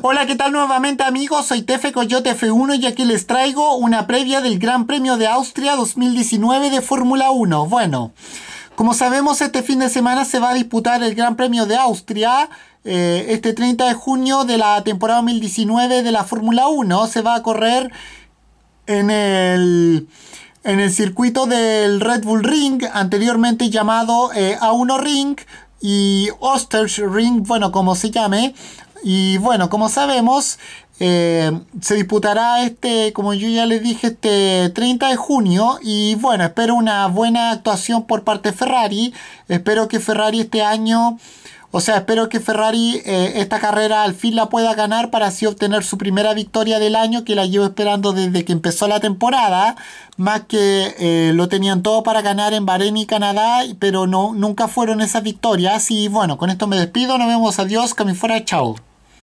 Hola, ¿qué tal nuevamente amigos? Soy Tefe Coyote F1 y aquí les traigo una previa del Gran Premio de Austria 2019 de Fórmula 1. Bueno, como sabemos este fin de semana se va a disputar el Gran Premio de Austria. Eh, este 30 de junio de la temporada 2019 de la Fórmula 1 se va a correr en el en el circuito del Red Bull Ring, anteriormente llamado eh, A1 Ring y Oster Ring, bueno, como se llame, y bueno, como sabemos, eh, se disputará este, como yo ya les dije, este 30 de junio. Y bueno, espero una buena actuación por parte de Ferrari. Espero que Ferrari este año, o sea, espero que Ferrari eh, esta carrera al fin la pueda ganar para así obtener su primera victoria del año, que la llevo esperando desde que empezó la temporada. Más que eh, lo tenían todo para ganar en Bahrein y Canadá, pero no, nunca fueron esas victorias. Y bueno, con esto me despido. Nos vemos. Adiós. Cami fuera. Chao.